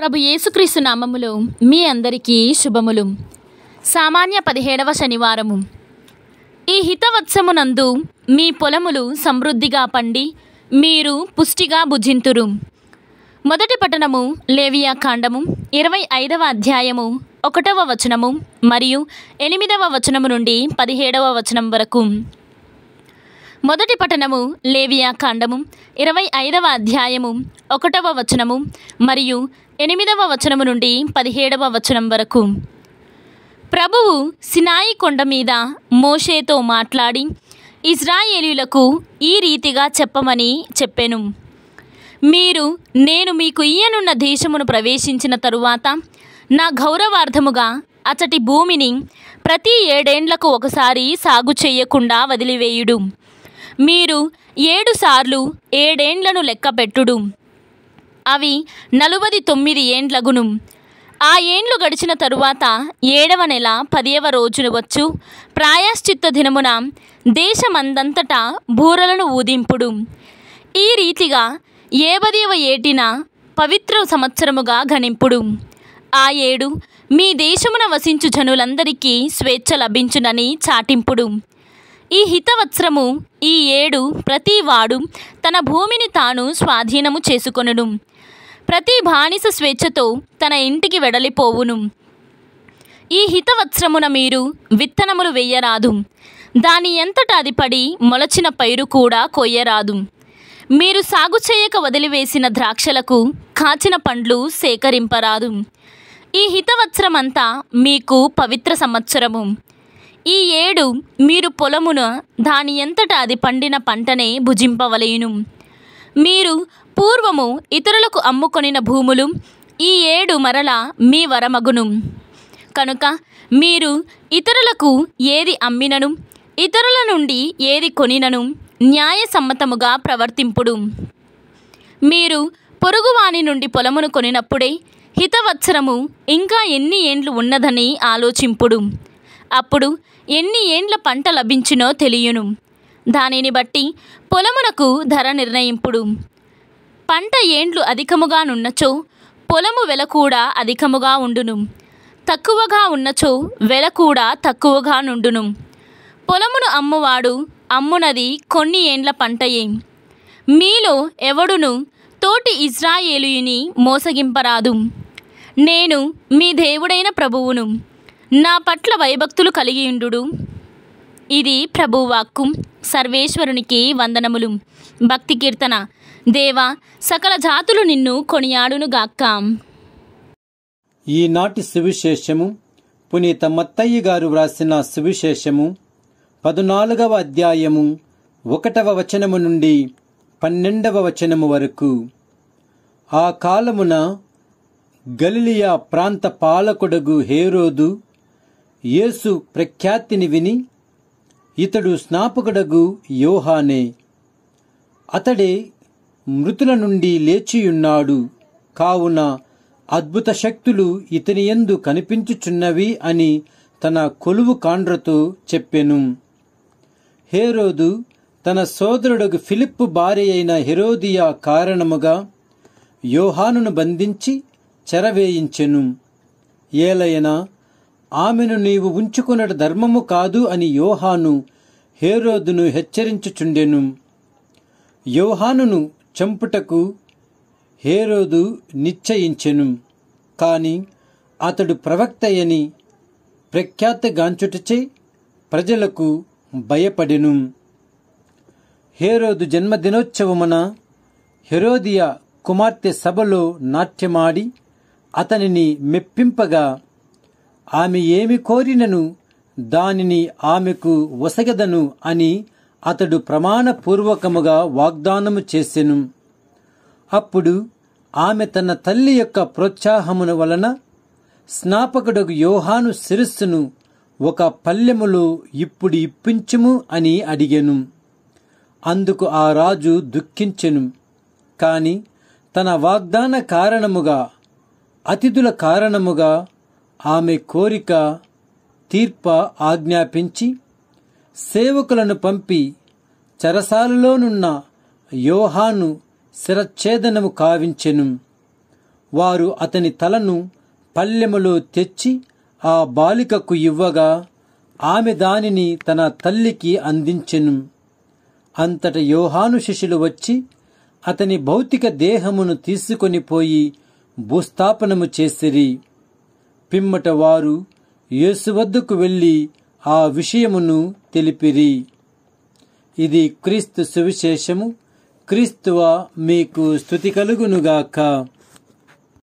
ప్రభు యేసుక్రీస్తు నామములు మీ అందరికీ శుభములు సామాన్య పదిహేడవ శనివారము ఈ హితవత్సమునందు మీ పొలములు సమృద్ధిగా పండి మీరు పుష్టిగా భుజింతురు మొదటి పట్టణము లేవియా కాండము ఇరవై ఐదవ అధ్యాయము ఒకటవ వచనము మరియు ఎనిమిదవ వచనము నుండి పదిహేడవ వచనం వరకు మొదటి పట్టణము లేవియా కాండము ఇరవై ఐదవ అధ్యాయము ఒకటవ వచనము మరియు ఎనిమిదవ వచనము నుండి పదిహేడవ వచనం వరకు ప్రభువు సినాయి కొండ మీద మోషేతో మాట్లాడి ఇజ్రాయేలీలకు ఈ రీతిగా చెప్పమని చెప్పెను మీరు నేను మీకు ఇయ్యనున్న దేశమును ప్రవేశించిన తరువాత నా గౌరవార్థముగా అచటి భూమిని ప్రతి ఏడేండ్లకు ఒకసారి సాగు చేయకుండా వదిలివేయుడు మీరు ఏడుసార్లు ఏడేండ్లను లెక్కపెట్టుడు అవి నలువది తొమ్మిది ఏండ్లగును ఆ ఏండ్లు గడిచిన తరువాత ఏడవ నెల పదియవ రోజున వచ్చు ప్రాయశ్చిత్త దినమున దేశమందంతటా బూరలను ఊదింపుడు ఈ రీతిగా ఏబదియవ ఏటిన పవిత్ర సంవత్సరముగా గణింపుడు ఆ ఏడు మీ దేశమున వసించు జనులందరికీ స్వేచ్ఛ లభించునని చాటింపుడు ఈ హితవత్సరము ఈ ఏడు ప్రతివాడు తన భూమిని తాను స్వాధీనము చేసుకొనుడు ప్రతి బానిస స్వేచ్ఛతో తన ఇంటికి వెడలిపోవును ఈ హితవత్సరమున మీరు విత్తనములు వెయ్యరాదు దాని ఎంతట అది పడి మొలచిన పైరు కూడా కొయ్యరాదు మీరు సాగు చేయక వదిలివేసిన ద్రాక్షలకు కాచిన పండ్లు సేకరింపరాదు ఈ హితవత్సరమంతా మీకు పవిత్ర సంవత్సరము ఈ ఏడు మీరు పొలమున దాని ఎంతట అది పండిన పంటనే భుజింపవలేను మీరు పూర్వము ఇతరులకు అమ్ముకొనిన భూములు ఈ ఏడు మరల మీ వరమగును కనుక మీరు ఇతరులకు ఏది అమ్మినను ఇతరుల నుండి ఏది కొనినను న్యాయసమ్మతముగా ప్రవర్తింపుడు మీరు పొరుగువాని నుండి పొలమును కొనినప్పుడే హితవత్సరము ఇంకా ఎన్ని ఏండ్లు ఉన్నదని ఆలోచింపుడు అప్పుడు ఎన్ని ఏండ్ల పంట లభించినో తెలియను దానిని బట్టి పొలమునకు ధర నిర్ణయింపుడు పంట ఏండ్లు అధికముగా నున్నచో పొలము వెల కూడా అధికముగా ఉండును తక్కువగా ఉన్నచో వెల కూడా తక్కువగా నుండును పొలమును అమ్మువాడు అమ్మునది కొన్ని ఏండ్ల పంటయే మీలో ఎవడును తోటి ఇజ్రాయేలుయుని మోసగింపరాదు నేను మీ దేవుడైన ప్రభువును నా పట్ల వైభక్తులు కలిగియుండు ఇది ప్రభువాక్కు సర్వేశ్వరునికి వందనములు భక్తి కీర్తన దేవ సకల జాతులు నిన్ను కొనియాడునుగాక్క ఈనాటి సువిశేషము పునీత మత్తయ్య గారు వ్రాసిన సువిశేషము పదునాలుగవ అధ్యాయము ఒకటవ వచనము నుండి పన్నెండవ వచనము వరకు ఆ కాలమున గలిలియా ప్రాంత పాలకుడగు హేరోదు యేసు ప్రఖ్యాతిని విని ఇతడు స్నాపకుడగు యోహానే అతడే మృతుల నుండి లేచియున్నాడు కావున అద్భుత శక్తులు ఇతని ఎందు కనిపించుచున్నవి అని తన కొలువు కాండ్రతో చెప్పెను హేరోదు తన సోదరుడు ఫిలిప్పు భార్య అయిన హెరోదియా కారణముగా యోహానును బంధించి చెరవేయించెను ఏలయన ఆమెను నీవు ఉంచుకున్నట ధర్మము కాదు అని యోహాను హేరోదును హెచ్చరించుచుండెను యోహానును చంపుటకు హేరోదు నిశ్చయించెను కాని అతడు ప్రవక్తయని ప్రఖ్యాతగాంచుటచే ప్రజలకు భయపడెను హేరోదు జన్మదినోత్సవమున హెరోదియా కుమార్తె సభలో నాట్యమాడి అతనిని మెప్పింపగా ఆమె ఏమి కోరినను దానిని ఆమెకు వసగదను అని అతడు ప్రమాణపూర్వకముగా వాగ్దానము చేసెను అప్పుడు ఆమె తన తల్లి యొక్క ప్రోత్సాహమున వలన స్నాపకుడు యోహాను శిరస్సును ఒక పల్లెములో ఇప్పుడు ఇప్పించుము అని అడిగెను అందుకు ఆ రాజు దుఃఖించెను కాని తన వాగ్దాన కారణముగా అతిథుల కారణముగా ఆమె కోరిక తీర్ప ఆజ్ఞాపించి సేవకులను పంపి చరసాలలోనున్న యోహాను శిరచ్ఛేదనము కావించెను వారు అతని తలను పల్లెములో తెచ్చి ఆ బాలికకు ఇవ్వగా ఆమె దానిని తన తల్లికి అందించెను అంతట యోహాను శిష్యులు వచ్చి అతని భౌతిక దేహమును తీసుకొని పోయి భూస్థాపనము చేసిరి పిమ్మట వారు యేసు వద్దకు వెళ్ళి ఆ విషయమును తెలిపిరి ఇది క్రీస్తు సువిశేషము క్రీస్తువ మీకు స్థుతి కలుగునుగాక